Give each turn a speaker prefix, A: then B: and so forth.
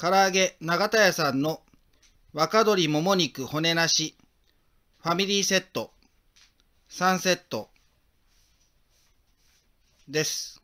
A: 唐揚げ永田屋さんの若鶏もも肉骨なしファミリーセット3セットです。